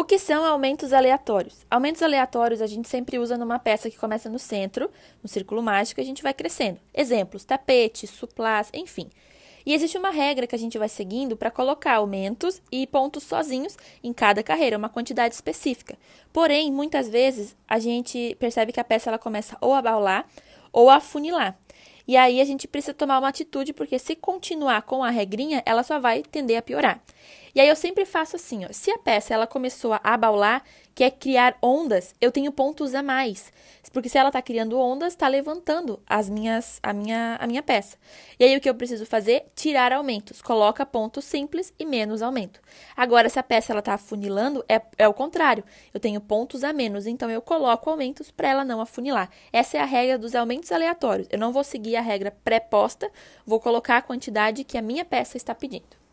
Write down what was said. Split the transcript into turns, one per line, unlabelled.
O que são aumentos aleatórios? Aumentos aleatórios a gente sempre usa numa peça que começa no centro, no círculo mágico, e a gente vai crescendo. Exemplos: tapete, suplás, enfim. E existe uma regra que a gente vai seguindo para colocar aumentos e pontos sozinhos em cada carreira, uma quantidade específica. Porém, muitas vezes a gente percebe que a peça ela começa ou a baular ou a funilar. E aí a gente precisa tomar uma atitude, porque se continuar com a regrinha, ela só vai tender a piorar. E aí eu sempre faço assim, ó. Se a peça ela começou a abaular, que é criar ondas, eu tenho pontos a mais. Porque se ela está criando ondas, está levantando as minhas, a, minha, a minha peça. E aí o que eu preciso fazer? Tirar aumentos. Coloca pontos simples e menos aumento. Agora, se a peça ela está afunilando, é, é o contrário. Eu tenho pontos a menos, então eu coloco aumentos para ela não afunilar. Essa é a regra dos aumentos aleatórios. Eu não vou seguir a regra pré-posta, vou colocar a quantidade que a minha peça está pedindo.